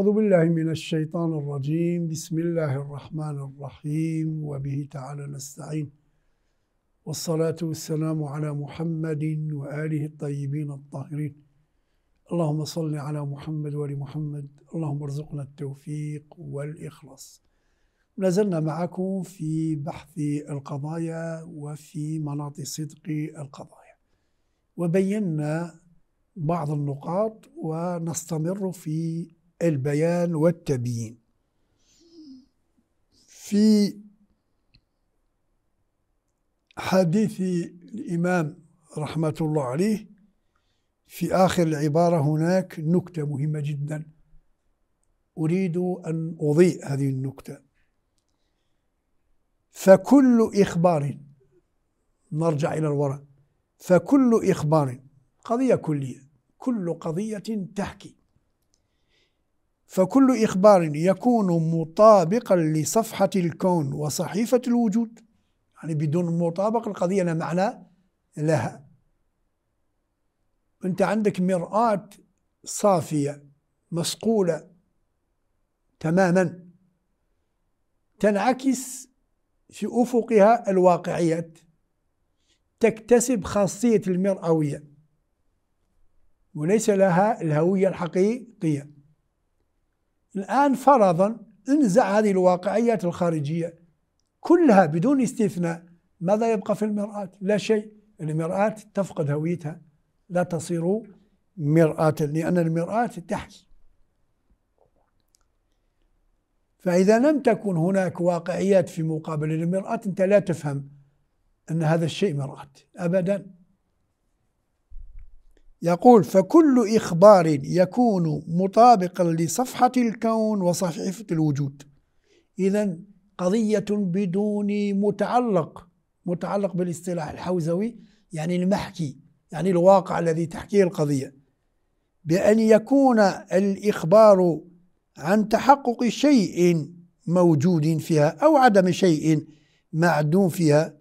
أعوذ بالله من الشيطان الرجيم بسم الله الرحمن الرحيم وبه تعالى نستعين والصلاة والسلام على محمد وآله الطيبين الطاهرين اللهم صل على محمد وآل محمد اللهم ارزقنا التوفيق والإخلاص نزلنا معكم في بحث القضايا وفي مناط صدق القضايا وبينا بعض النقاط ونستمر في البيان والتبيين في حديث الإمام رحمة الله عليه في آخر العبارة هناك نكتة مهمة جدا أريد أن أضيء هذه النكتة فكل إخبار نرجع إلى الوراء فكل إخبار قضية كلية كل قضية تحكي فكل إخبار يكون مطابقا لصفحة الكون وصحيفة الوجود يعني بدون مطابقة القضية لا معنى لها أنت عندك مرآة صافية مصقولة تماما تنعكس في أفقها الواقعيات تكتسب خاصية المرئوية وليس لها الهوية الحقيقية الآن فرضا انزع هذه الواقعيات الخارجية كلها بدون استثناء ماذا يبقى في المرآة؟ لا شيء المرآة تفقد هويتها لا تصير مرآة لأن المرآة تحس فإذا لم تكن هناك واقعيات في مقابل المرآة أنت لا تفهم أن هذا الشيء مرآة أبدا يقول فكل إخبار يكون مطابقا لصفحة الكون وصحيفة الوجود إذا قضية بدون متعلق متعلق بالاصطلاح الحوزوي يعني المحكي يعني الواقع الذي تحكيه القضية بأن يكون الإخبار عن تحقق شيء موجود فيها أو عدم شيء معدوم فيها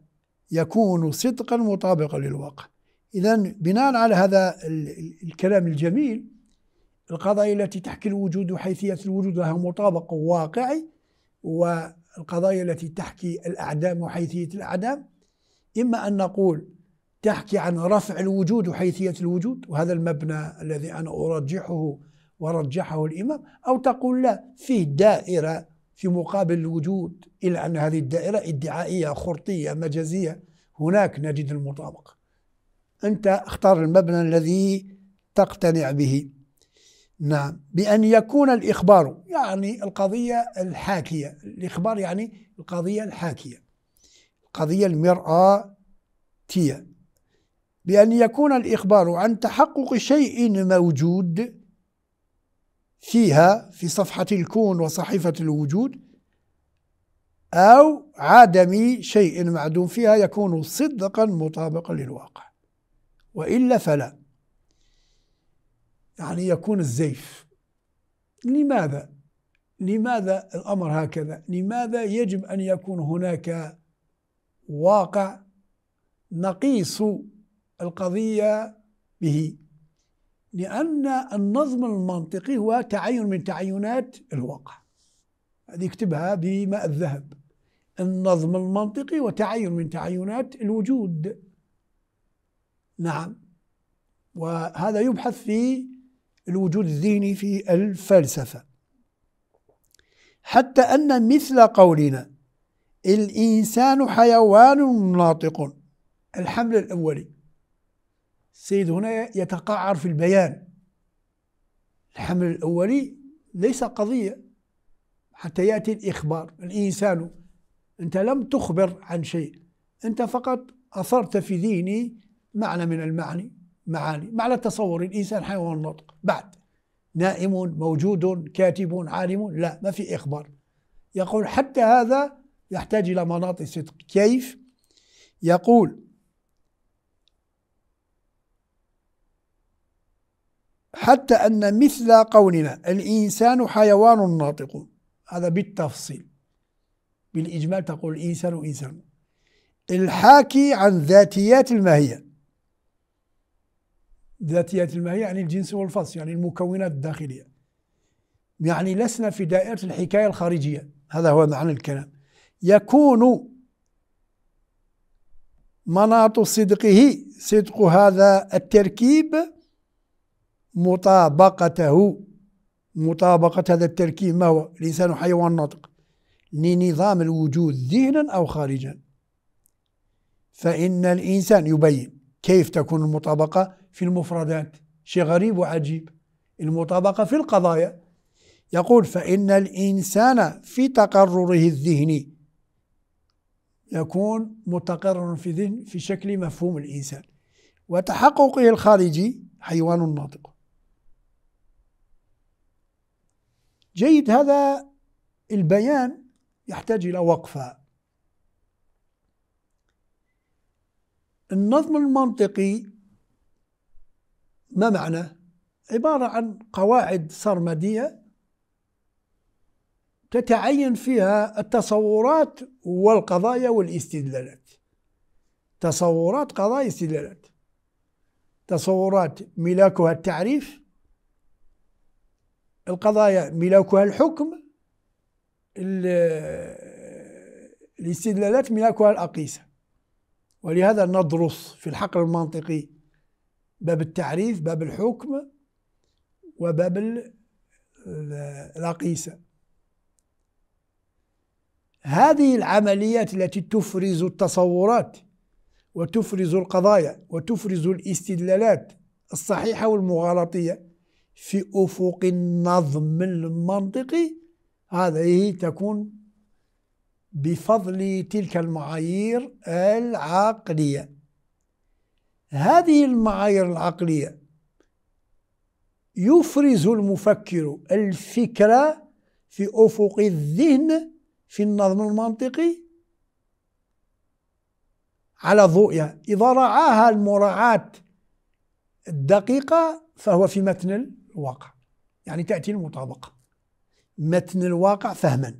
يكون صدقا مطابقا للواقع إذا بناء على هذا الكلام الجميل القضايا التي تحكي الوجود وحيثية الوجود لها مطابق واقعي والقضايا التي تحكي الأعدام وحيثية الأعدام إما أن نقول تحكي عن رفع الوجود وحيثية الوجود وهذا المبنى الذي أنا أرجحه ورجحه الإمام أو تقول لا فيه دائرة في مقابل الوجود إلا أن هذه الدائرة ادعائية خرطية مجازية هناك نجد المطابقة أنت اختار المبنى الذي تقتنع به نعم بأن يكون الإخبار يعني القضية الحاكية الإخبار يعني القضية الحاكية القضية المرآتية بأن يكون الإخبار عن تحقق شيء موجود فيها في صفحة الكون وصحيفة الوجود أو عدم شيء معدوم فيها يكون صدقا مطابقا للواقع وإلا فلا يعني يكون الزيف لماذا لماذا الأمر هكذا لماذا يجب أن يكون هناك واقع نقيص القضية به لأن النظم المنطقي هو تعين من تعينات الواقع هذه اكتبها بماء الذهب النظم المنطقي وتعين من تعينات الوجود نعم وهذا يبحث في الوجود الذهني في الفلسفة حتى أن مثل قولنا الإنسان حيوان ناطق الحمل الأولي السيد هنا يتقعر في البيان الحمل الأولي ليس قضية حتى يأتي الإخبار الإنسان أنت لم تخبر عن شيء أنت فقط أثرت في ذهني معنى من المعاني معاني معنى التصور الإنسان حيوان نطق بعد نائم موجود كاتب عالم لا ما في إخبار يقول حتى هذا يحتاج إلى مناط صدق كيف يقول حتى أن مثل قولنا الإنسان حيوان ناطق هذا بالتفصيل بالإجمال تقول الإنسان إنسان الحاكي عن ذاتيات الماهية ذاتيات الماء يعني الجنس والفصل يعني المكونات الداخلية يعني لسنا في دائرة الحكاية الخارجية هذا هو معنى الكلام يكون مناط صدقه صدق هذا التركيب مطابقته مطابقة هذا التركيب ما هو الإنسان حيوان ناطق لنظام الوجود ذهنا أو خارجا فإن الإنسان يبين كيف تكون المطابقة في المفردات شيء غريب وعجيب المطابقة في القضايا يقول فإن الإنسان في تقرره الذهني يكون متقررا في ذهن في شكل مفهوم الإنسان وتحققه الخارجي حيوان ناطق جيد هذا البيان يحتاج إلى وقفة النظم المنطقي ما معناه عبارة عن قواعد سرمدية تتعين فيها التصورات والقضايا والاستدلالات تصورات قضايا استدلالات تصورات ملاكها التعريف القضايا ملاكها الحكم الاستدلالات ملاكها الأقيسة ولهذا ندرس في الحقل المنطقي باب التعريف باب الحكم وباب الأقيسة هذه العمليات التي تفرز التصورات وتفرز القضايا وتفرز الاستدلالات الصحيحة والمغالطية في أفق النظم المنطقي هذه تكون بفضل تلك المعايير العقلية هذه المعايير العقلية يفرز المفكر الفكرة في أفق الذهن في النظم المنطقي على ضوئها إذا رعاها المراعاة الدقيقة فهو في متن الواقع يعني تأتي المطابقة متن الواقع فهما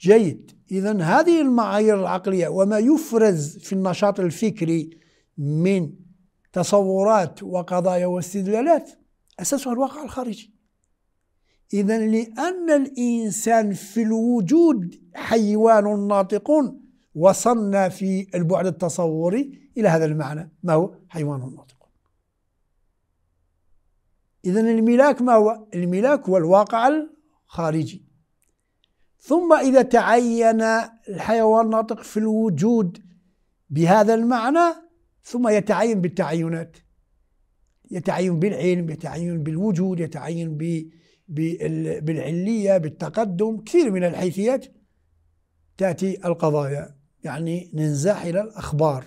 جيد إذا هذه المعايير العقلية وما يفرز في النشاط الفكري من تصورات وقضايا واستدلالات أساسها الواقع الخارجي إذا لأن الإنسان في الوجود حيوان ناطق وصلنا في البعد التصوري إلى هذا المعنى ما هو حيوان ناطق إذا الملاك ما هو؟ الملاك هو الواقع الخارجي ثم إذا تعين الحيوان ناطق في الوجود بهذا المعنى ثم يتعين بالتعينات يتعين بالعلم يتعين بالوجود يتعين بالعلية بالتقدم كثير من الحيثيات تأتي القضايا يعني ننزاح إلى الأخبار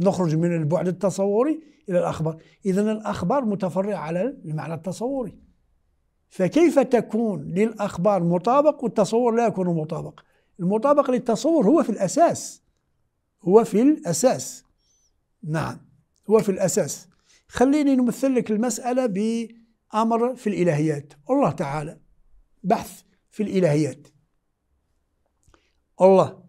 نخرج من البعد التصوري إلى الأخبار إذا الأخبار متفرعة على المعنى التصوري فكيف تكون للأخبار مطابق والتصور لا يكون مطابق المطابق للتصور هو في الأساس هو في الأساس نعم هو في الأساس خليني نمثل لك المسألة بأمر في الإلهيات الله تعالى بحث في الإلهيات الله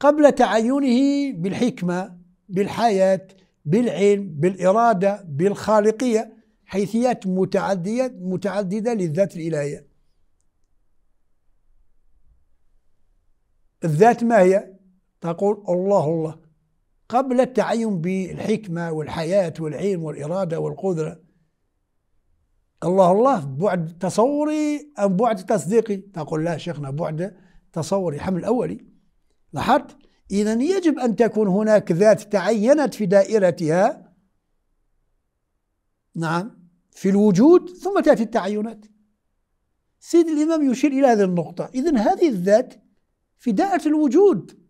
قبل تعينه بالحكمة بالحياة بالعلم بالإرادة بالخالقية حيثيات متعدية متعددة للذات الإلهية الذات ما هي؟ تقول الله الله قبل التعين بالحكمة والحياة والعلم والإرادة والقدرة الله الله بعد تصوري أم بعد تصديقي تقول لا شيخنا بعد تصوري حمل أولي لاحظت إذا يجب أن تكون هناك ذات تعينت في دائرتها نعم في الوجود ثم تأتي التعينات سيد الإمام يشير إلى هذه النقطة إذن هذه الذات فداءة الوجود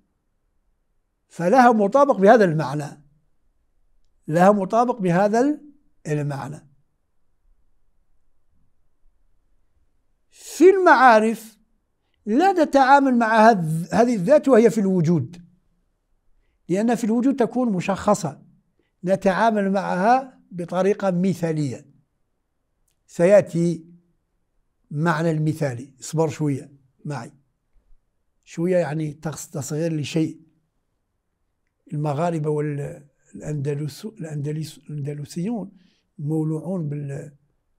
فلها مطابق بهذا المعنى لها مطابق بهذا المعنى في المعارف لا نتعامل مع هذه الذات وهي في الوجود لأن في الوجود تكون مشخصة نتعامل معها بطريقة مثالية سيأتي معنى المثالي اصبر شوية معي شوية يعني تصغير لشيء المغاربة والأندلس الأندلس الأندلسيون مولوعون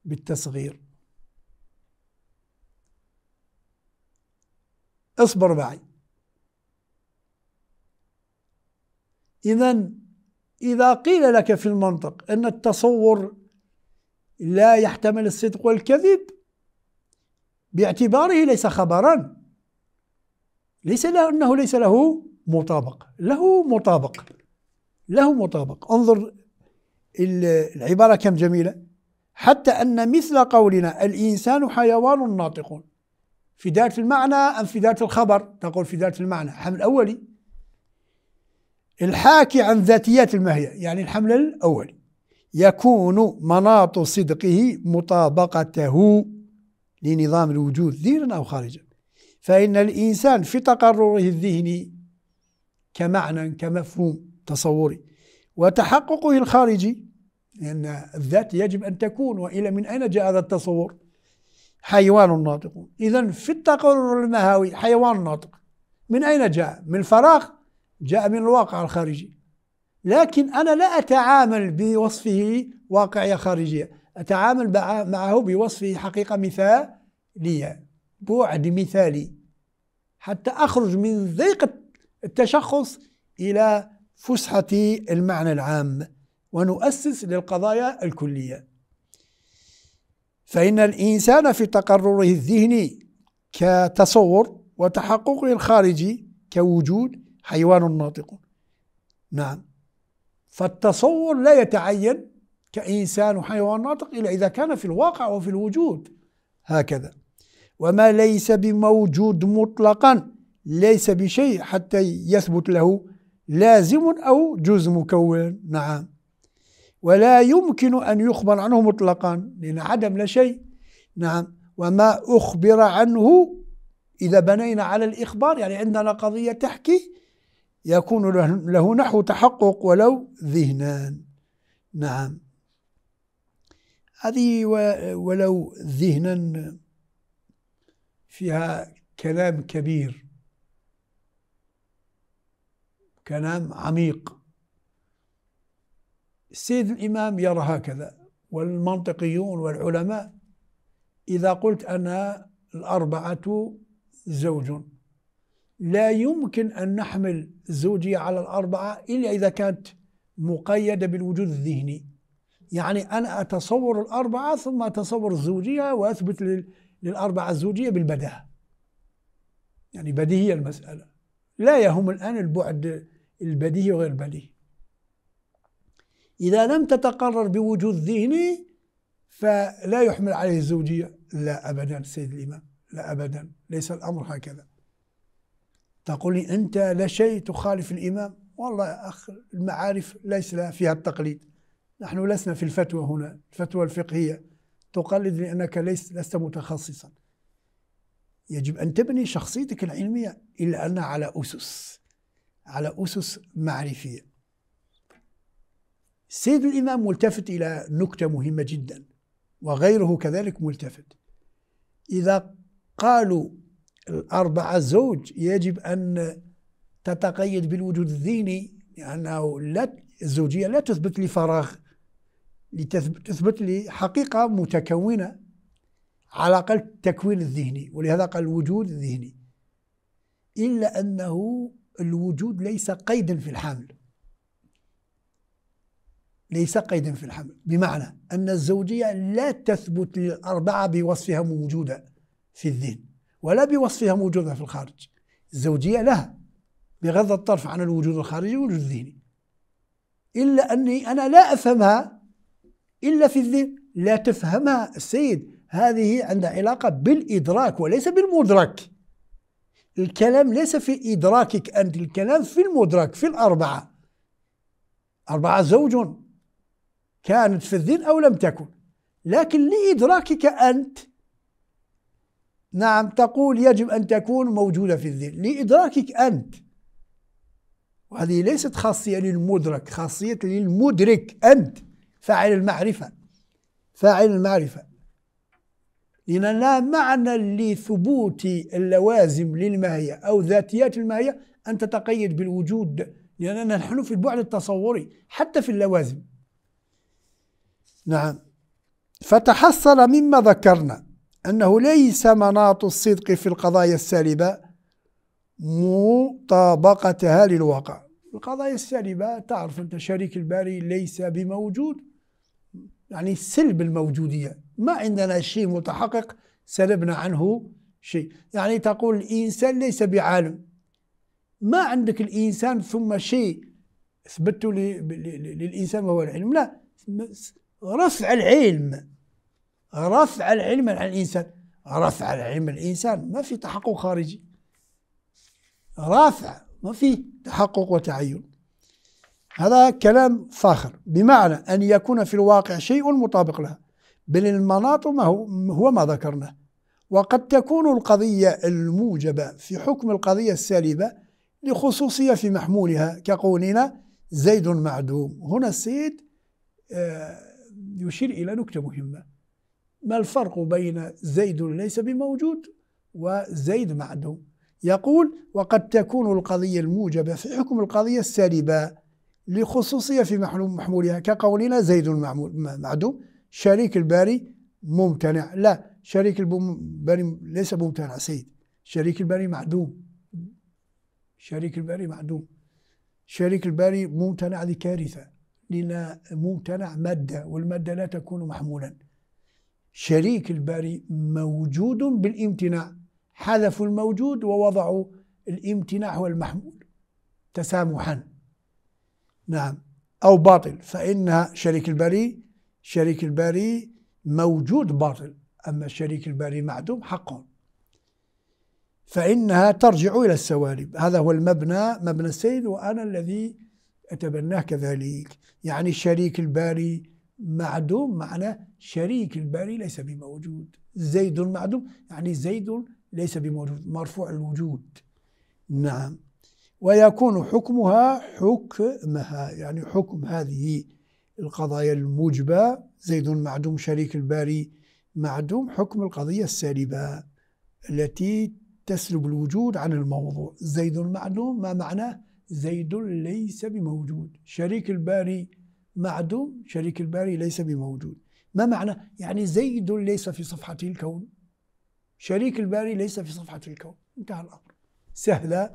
بالتصغير اصبر معي إذا إذا قيل لك في المنطق أن التصور لا يحتمل الصدق والكذب باعتباره ليس خبرا ليس له انه ليس له مطابق له مطابق له مطابق انظر العباره كم جميله حتى ان مثل قولنا الانسان حيوان ناطق في ذات المعنى ام في ذات الخبر تقول في ذات المعنى حمل اولي الحاكي عن ذاتيات الماهيه يعني الحمل الاولي يكون مناط صدقه مطابقته لنظام الوجود ذهنا أو خارجا فإن الإنسان في تقرره الذهني كمعنى كمفهوم تصوري وتحققه الخارجي لأن الذات يجب أن تكون وإلى من أين جاء هذا التصور حيوان ناطق إذا في التقرر المهاوي حيوان ناطق من أين جاء؟ من الفراغ جاء من الواقع الخارجي لكن أنا لا أتعامل بوصفه واقعية خارجية أتعامل معه بوصفه حقيقة مثالية بعد مثالي حتى أخرج من ضيق التشخص إلى فسحة المعنى العام ونؤسس للقضايا الكلية فإن الإنسان في تقرره الذهني كتصور وتحققه الخارجي كوجود حيوان ناطق نعم فالتصور لا يتعين كإنسان وحيوان ناطق إلا إذا كان في الواقع وفي الوجود هكذا وما ليس بموجود مطلقا ليس بشيء حتى يثبت له لازم أو جزء مكون نعم ولا يمكن أن يخبر عنه مطلقا لأن عدم لا شيء نعم وما أخبر عنه إذا بنينا على الإخبار يعني عندنا قضية تحكي يكون له نحو تحقق ولو ذهنان نعم هذه ولو ذهنا فيها كلام كبير كلام عميق السيد الإمام يرى هكذا والمنطقيون والعلماء إذا قلت أنا الأربعة زوج لا يمكن أن نحمل الزوجية على الأربعة إلا إذا كانت مقيدة بالوجود الذهني يعني أنا أتصور الأربعة ثم أتصور الزوجية وأثبت للأربعة الزوجية بالبداهة يعني بديهية المسألة لا يهم الآن البعد البديهي وغير البديهي إذا لم تتقرر بوجود ذهني فلا يحمل عليه الزوجية لا أبدا سيد الإمام لا أبدا ليس الأمر هكذا تقول لي أنت لا شيء تخالف الإمام والله يا أخ المعارف ليس فيها التقليد نحن لسنا في الفتوى هنا الفتوى الفقهية تقلد لأنك ليس لست متخصصا يجب أن تبني شخصيتك العلمية إلا أنها على أسس على أسس معرفية سيد الإمام ملتفت إلى نكتة مهمة جدا وغيره كذلك ملتفت إذا قالوا الأربعة زوج يجب أن تتقيد بالوجود الذهني لأنه لا الزوجية لا تثبت لي فراغ تثبت لي حقيقة متكونة على الأقل التكوين الذهني ولهذا قال الوجود الذهني إلا أنه الوجود ليس قيدا في الحمل ليس قيدا في الحمل بمعنى أن الزوجية لا تثبت للأربعة بوصفها موجودة في الذهن ولا بوصفها موجودة في الخارج الزوجية لها بغض الطرف عن الوجود الخارجي والوجود الذهني إلا أني أنا لا أفهمها إلا في الذهن لا تفهمها السيد هذه عندها علاقة بالإدراك وليس بالمدرك الكلام ليس في إدراكك أنت الكلام في المدرك في الأربعة أربعة زوج كانت في الذهن أو لم تكن لكن لإدراكك أنت نعم تقول يجب أن تكون موجودة في الذهن لإدراكك أنت وهذه ليست خاصية للمدرك خاصية للمدرك أنت فاعل المعرفة فاعل المعرفة لأننا معنى لثبوت اللوازم للماهية أو ذاتيات الماهية أن تتقيد بالوجود لأننا نحن في البعد التصوري حتى في اللوازم نعم فتحصل مما ذكرنا أنه ليس مناط الصدق في القضايا السالبة مطابقتها للواقع القضايا السالبة تعرف أنت شريك الباري ليس بموجود يعني سلب الموجودية ما عندنا شيء متحقق سلبنا عنه شيء يعني تقول الإنسان ليس بعالم ما عندك الإنسان ثم شيء ثبتوا للإنسان وهو العلم لا رفع العلم رفع العلم عن الإنسان رفع العلم الإنسان ما في تحقق خارجي رافع ما في تحقق وتعين هذا كلام فاخر بمعنى أن يكون في الواقع شيء مطابق له بل المناط ما هو, هو ما ذكرناه وقد تكون القضية الموجبة في حكم القضية السالبة لخصوصية في محمولها كقولنا زيد معدوم هنا السيد آه، يشير إلى نكتة مهمة ما الفرق بين زيد ليس بموجود وزيد معدوم يقول وقد تكون القضية الموجبة في حكم القضية السالبة لخصوصية في محمولها كقولنا زيد معدوم شريك الباري ممتنع لا شريك الباري ليس ممتنع سيد شريك الباري معدوم شريك الباري معدوم شريك الباري ممتنع لكارثة لأن ممتنع مادة والمادة لا تكون محمولا شريك الباري موجود بالامتناع حذفوا الموجود ووضعوا الامتناع والمحمول تسامحا نعم أو باطل فإن شريك الباري شريك الباري موجود باطل أما الشريك الباري معدوم حق فإنها ترجع إلى السوالب هذا هو المبنى مبنى السيد وأنا الذي أتبناه كذلك يعني الشريك الباري معدوم معناه شريك الباري ليس بموجود زيد معدوم يعني زيد ليس بموجود مرفوع الوجود نعم ويكون حكمها حكمها يعني حكم هذه القضايا الموجبة زيد معدوم شريك الباري معدوم حكم القضية السالبة التي تسلب الوجود عن الموضوع زيد معدوم ما معناه زيد ليس بموجود شريك الباري معدوم شريك الباري ليس بموجود ما معنى يعني زيد ليس في صفحة الكون شريك الباري ليس في صفحة الكون انتهى الأمر سهلة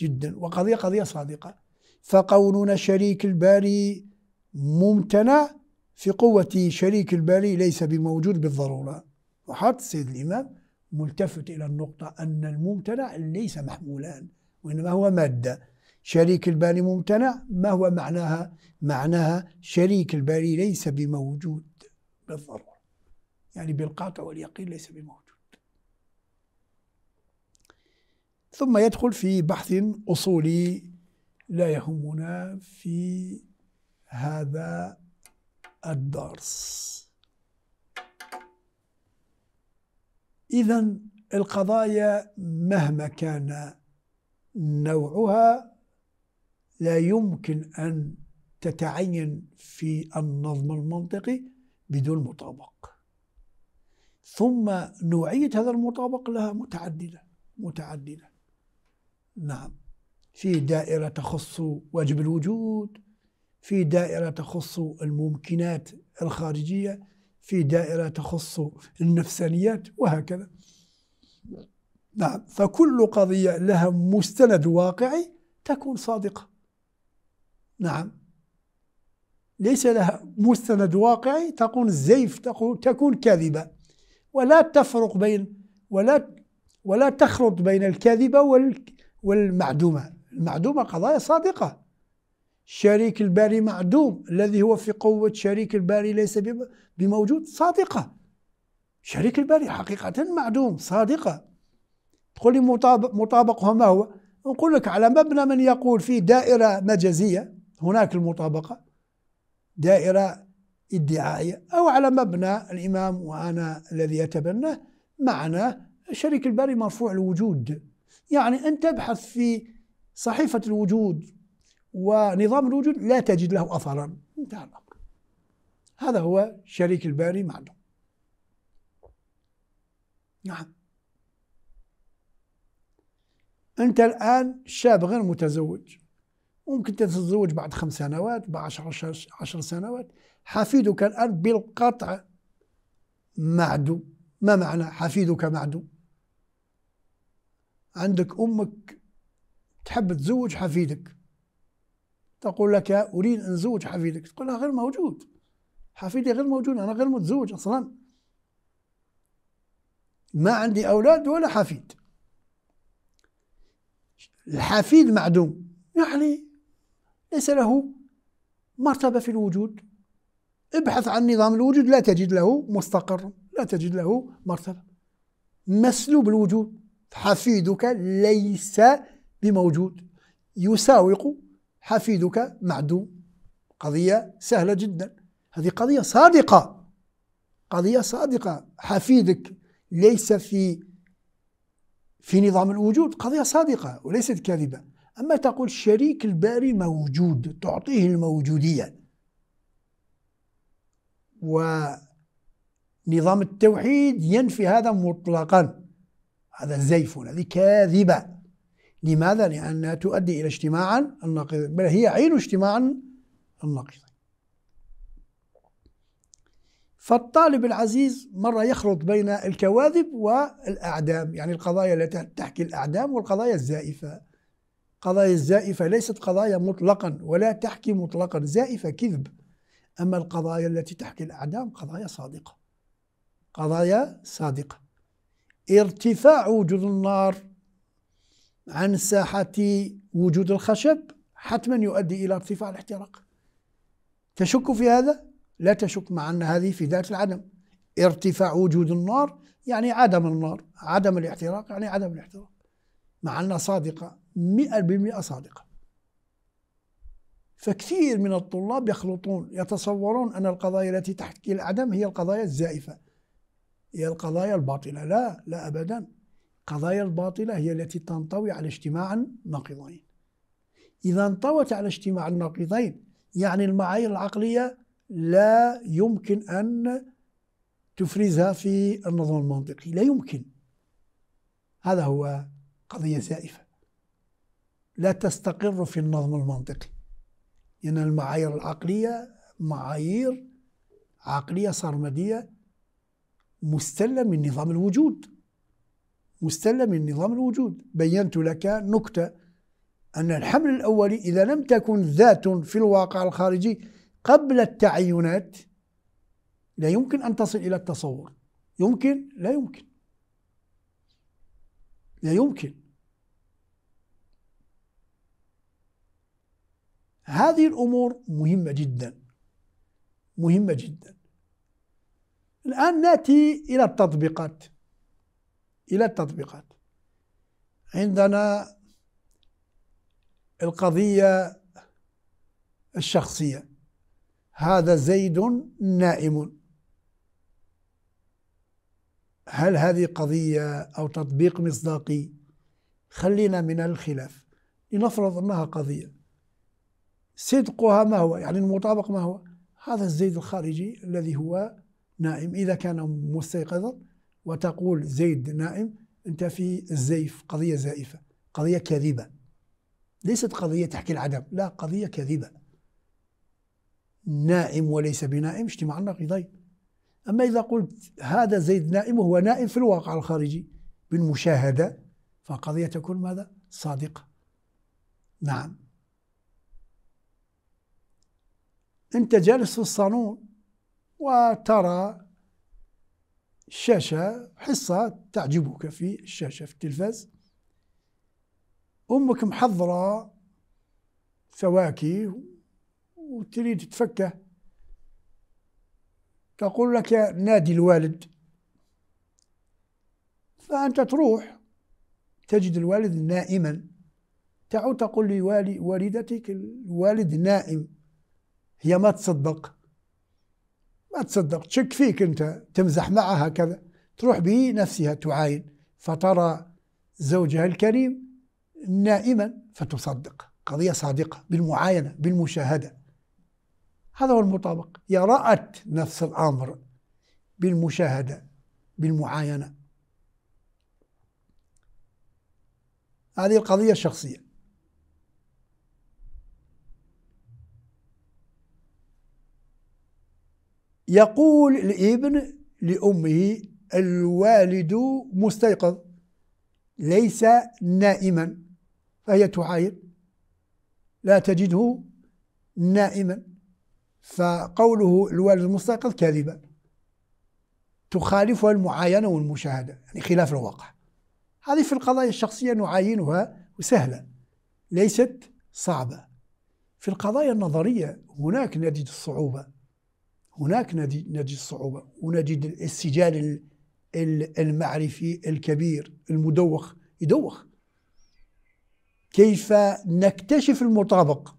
جدا وقضية قضية صادقة فقولنا شريك الباري ممتنع في قوة شريك الباري ليس بموجود بالضرورة وحط سيد الإمام ملتفت إلى النقطة أن الممتنع ليس محمولا وإنما هو مادة شريك الباري ممتنع ما هو معناها معناها شريك الباري ليس بموجود بالضرورة يعني بالقاطع واليقين ليس بموجود ثم يدخل في بحث أصولي لا يهمنا في هذا الدرس إذا القضايا مهما كان نوعها لا يمكن أن تتعين في النظم المنطقي بدون مطابق ثم نوعية هذا المطابق لها متعددة متعددة نعم في دائرة تخص واجب الوجود في دائرة تخص الممكنات الخارجية في دائرة تخص النفسانيات وهكذا نعم فكل قضية لها مستند واقعي تكون صادقة نعم ليس لها مستند واقعي تكون زيف تكون, تكون كاذبة ولا تفرق بين ولا ولا تخلط بين الكاذبة والمعدومة المعدومة قضايا صادقة شريك الباري معدوم الذي هو في قوة شريك الباري ليس بموجود صادقة شريك الباري حقيقة معدوم صادقة تقول لي مطابق مطابقها ما هو نقول لك على مبنى من يقول في دائرة مجازية هناك المطابقة دائرة ادعائية أو على مبنى الإمام وأنا الذي يتبنى معنى الشريك البري مرفوع الوجود يعني أن تبحث في صحيفة الوجود ونظام الوجود لا تجد له أثرا انتهى الأمر هذا هو شريك الباري معنى نعم أنت الآن شاب غير متزوج ممكن تتزوج بعد خمس سنوات بعد عشر, عشر سنوات حفيدك الآن بالقطع معدو ما معنى حفيدك معدو عندك أمك تحب تزوج حفيدك تقول لك أريد أن أزوج حفيدك تقول لها غير موجود حفيدي غير موجود أنا غير متزوج أصلا ما عندي أولاد ولا حفيد الحفيد معدوم يعني ليس له مرتبة في الوجود ابحث عن نظام الوجود لا تجد له مستقر لا تجد له مرتبة مسلوب الوجود حفيدك ليس بموجود يساوق حفيدك معدوم قضية سهلة جدا هذه قضية صادقة قضية صادقة حفيدك ليس في في نظام الوجود قضية صادقة وليست كاذبة أما تقول الشريك الباري موجود تعطيه الموجودية ونظام التوحيد ينفي هذا مطلقا هذا زيف هذه كاذبة لماذا؟ لأنها تؤدي إلى اجتماعا النقيض بل هي عين اجتماعا النقيض فالطالب العزيز مرة يخلط بين الكواذب والأعدام يعني القضايا التي تحكي الأعدام والقضايا الزائفة قضايا الزائفة ليست قضايا مطلقا ولا تحكي مطلقا زائفة كذب أما القضايا التي تحكي الأعدام قضايا صادقة قضايا صادقة ارتفاع وجود النار عن ساحة وجود الخشب حتما يؤدي إلى ارتفاع الاحتراق تشك في هذا؟ لا تشك مع أن هذه في ذات العدم ارتفاع وجود النار يعني عدم النار عدم الاحتراق يعني عدم الاحتراق مع أنها صادقة مئة بالمئة صادقة فكثير من الطلاب يخلطون يتصورون أن القضايا التي تحكي العدم هي القضايا الزائفة هي القضايا الباطلة لا لا أبدا القضايا الباطلة هي التي تنطوي على اجتماع الناقضين إذا انطوت على اجتماع الناقضين يعني المعايير العقلية لا يمكن أن تفرزها في النظام المنطقي لا يمكن هذا هو قضية زائفة لا تستقر في النظم المنطقي لأن يعني المعايير العقلية معايير عقلية سرمدية مستلة من نظام الوجود مستلة من نظام الوجود بينت لك نكتة أن الحمل الأولي إذا لم تكن ذات في الواقع الخارجي قبل التعينات لا يمكن أن تصل إلى التصور يمكن لا يمكن لا يمكن هذه الأمور مهمة جدا مهمة جدا الآن نأتي إلى التطبيقات إلى التطبيقات عندنا القضية الشخصية هذا زيد نائم هل هذه قضية أو تطبيق مصداقي خلينا من الخلاف لنفرض أنها قضية صدقها ما هو يعني المطابق ما هو هذا الزيد الخارجي الذي هو نائم إذا كان مستيقظا وتقول زيد نائم أنت في الزيف قضية زائفة قضية كاذبة ليست قضية تحكي العدم لا قضية كاذبة نائم وليس بنائم اجتماع النقيضين أما إذا قلت هذا زيد نائم وهو نائم في الواقع الخارجي بالمشاهدة فقضية تكون ماذا؟ صادقة نعم أنت جالس في الصالون وترى شاشة حصة تعجبك في الشاشة في التلفاز أمك محضرة فواكه وتريد تفكه تقول لك نادي الوالد فأنت تروح تجد الوالد نائما تعود تقول لوالدتك الوالد نائم هي ما تصدق ما تصدق تشك فيك أنت تمزح معها كذا تروح به نفسها تعاين فترى زوجها الكريم نائما فتصدق قضية صادقة بالمعاينة بالمشاهدة هذا هو المطابق رأت نفس الأمر بالمشاهدة بالمعاينة هذه القضية الشخصية يقول الابن لأمه الوالد مستيقظ ليس نائما فهي تعاين لا تجده نائما فقوله الوالد المستيقظ كاذبا تخالفها المعاينة والمشاهدة يعني خلاف الواقع هذه في القضايا الشخصية نعاينها وسهلة ليست صعبة في القضايا النظرية هناك نجد الصعوبة هناك نجد, نجد الصعوبة ونجد السجال المعرفي الكبير المدوخ يدوخ كيف نكتشف المطابق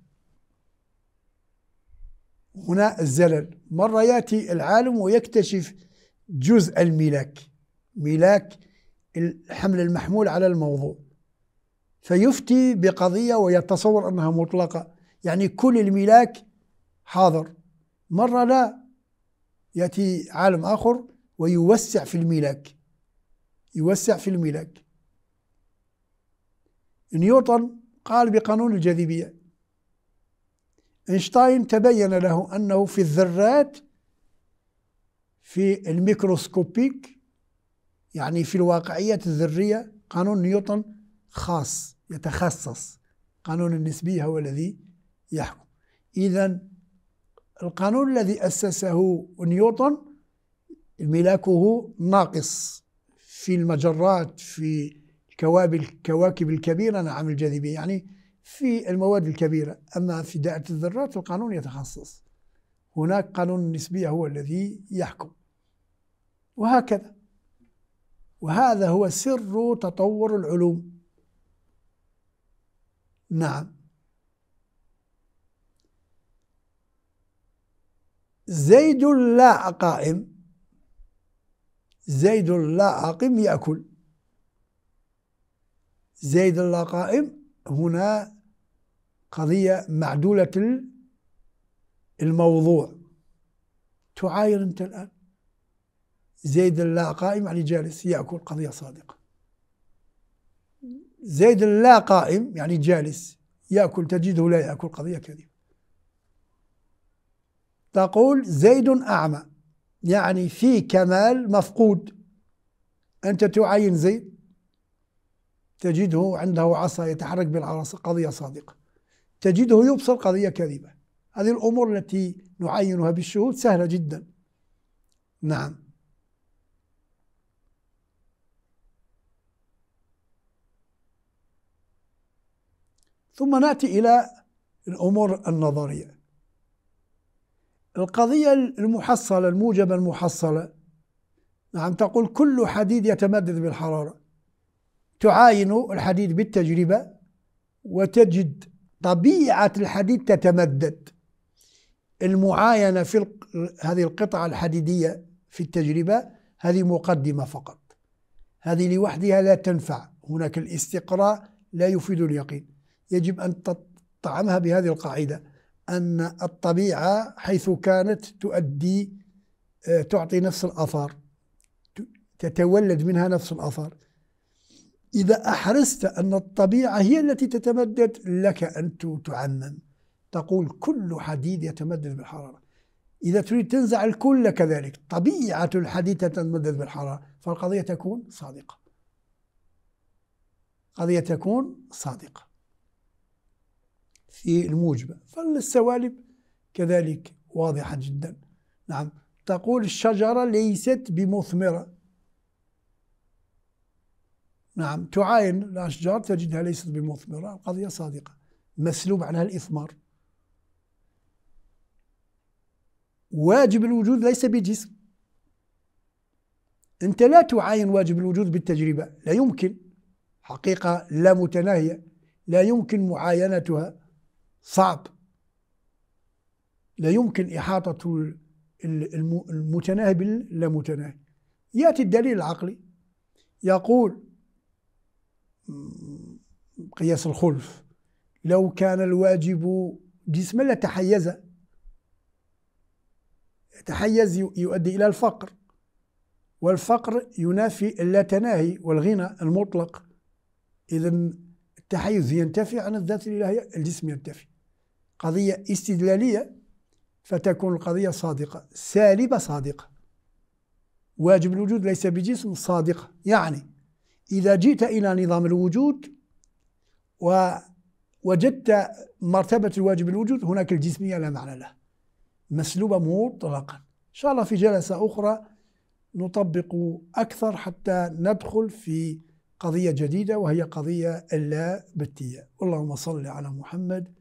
هنا الزلل مرة يأتي العالم ويكتشف جزء الملاك ملاك الحمل المحمول على الموضوع فيفتي بقضية ويتصور أنها مطلقة يعني كل الملاك حاضر مرة لا يأتي عالم آخر ويوسع في الملاك يوسع في الملاك نيوتن قال بقانون الجاذبية اينشتاين تبين له أنه في الذرات في الميكروسكوبيك يعني في الواقعية الذرية قانون نيوتن خاص يتخصص قانون النسبية هو الذي يحكم إذا القانون الذي أسسه نيوتن ملاكه ناقص في المجرات في الكواكب الكبيرة نعم الجاذبية يعني في المواد الكبيرة أما في دائرة الذرات القانون يتخصص هناك قانون النسبية هو الذي يحكم وهكذا وهذا هو سر تطور العلوم نعم زيد لا قائم زيد لا قائم يأكل زيد لا قائم هنا قضية معدولة الموضوع تعاير أنت الآن زيد لا قائم يعني جالس يأكل قضية صادقة زيد لا قائم يعني جالس يأكل تجده لا يأكل قضية كذبة تقول زيد أعمى يعني في كمال مفقود أنت تعين زيد تجده عنده عصا يتحرك بالعصا قضية صادقة تجده يبصر قضية كذبة هذه الأمور التي نعينها بالشهود سهلة جدا نعم ثم ناتي إلى الأمور النظرية القضية المحصلة الموجبة المحصلة نعم تقول كل حديد يتمدد بالحرارة تعاين الحديد بالتجربة وتجد طبيعة الحديد تتمدد المعاينة في هذه القطعة الحديدية في التجربة هذه مقدمة فقط هذه لوحدها لا تنفع هناك الاستقراء لا يفيد اليقين يجب أن تطعمها بهذه القاعدة أن الطبيعة حيث كانت تؤدي آه، تعطي نفس الأثر تتولد منها نفس الأثر إذا أحرزت أن الطبيعة هي التي تتمدد لك أن تعمم تقول كل حديد يتمدد بالحرارة إذا تريد تنزع الكل كذلك طبيعة الحديد تتمدد بالحرارة فالقضية تكون صادقة قضية تكون صادقة في الموجبة فالسوالب كذلك واضحة جدا نعم تقول الشجرة ليست بمثمرة نعم تعاين الأشجار تجدها ليست بمثمرة القضية صادقة مسلوب عنها الإثمار واجب الوجود ليس بجسم أنت لا تعاين واجب الوجود بالتجربة لا يمكن حقيقة لا متناهية لا يمكن معاينتها صعب لا يمكن إحاطة المتناهي باللا متناهي يأتي الدليل العقلي يقول قياس الخلف لو كان الواجب جسما لتحيز تحيز يؤدي إلى الفقر والفقر ينافي اللاتناهي والغنى المطلق إذا التحيز ينتفي عن الذات الإلهية الجسم ينتفي قضية استدلالية فتكون القضية صادقة سالبة صادقة واجب الوجود ليس بجسم صادقة يعني إذا جئت إلى نظام الوجود ووجدت مرتبة الواجب الوجود هناك الجسمية لا معنى له مسلوبة مطلقا إن شاء الله في جلسة أخرى نطبق أكثر حتى ندخل في قضية جديدة وهي قضية اللابتية اللهم صل على محمد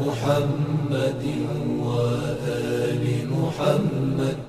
محمد وآل محمد